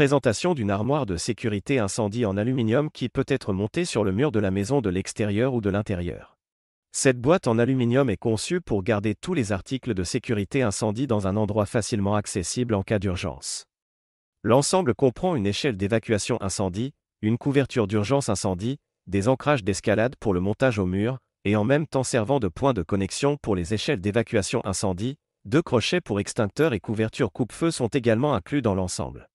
Présentation d'une armoire de sécurité incendie en aluminium qui peut être montée sur le mur de la maison de l'extérieur ou de l'intérieur. Cette boîte en aluminium est conçue pour garder tous les articles de sécurité incendie dans un endroit facilement accessible en cas d'urgence. L'ensemble comprend une échelle d'évacuation incendie, une couverture d'urgence incendie, des ancrages d'escalade pour le montage au mur, et en même temps servant de point de connexion pour les échelles d'évacuation incendie, deux crochets pour extincteurs et couverture coupe-feu sont également inclus dans l'ensemble.